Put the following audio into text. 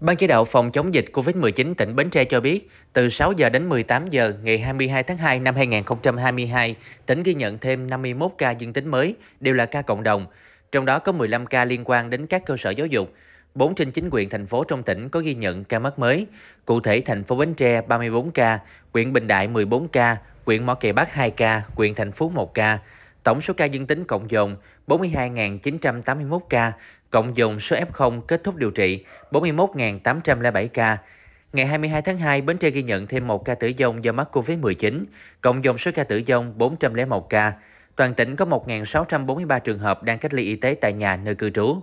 Ban chỉ đạo phòng chống dịch COVID-19 tỉnh Bến Tre cho biết, từ 6 giờ đến 18 giờ ngày 22 tháng 2 năm 2022, tỉnh ghi nhận thêm 51 ca dương tính mới, đều là ca cộng đồng, trong đó có 15 ca liên quan đến các cơ sở giáo dục. 4 trên 9 huyện thành phố trong tỉnh có ghi nhận ca mắc mới. Cụ thể thành phố Bến Tre 34 ca, huyện Bình Đại 14 ca, huyện Mỏ Cày Bắc 2 ca, huyện thành Phú 1 ca. Tổng số ca dương tính cộng dồn 42.981 ca, cộng dồn số F0 kết thúc điều trị 41.807 ca. Ngày 22 tháng 2, Bến Tre ghi nhận thêm một ca tử vong do mắc COVID-19, cộng dồn số ca tử vong 401 ca. Toàn tỉnh có 1.643 trường hợp đang cách ly y tế tại nhà nơi cư trú.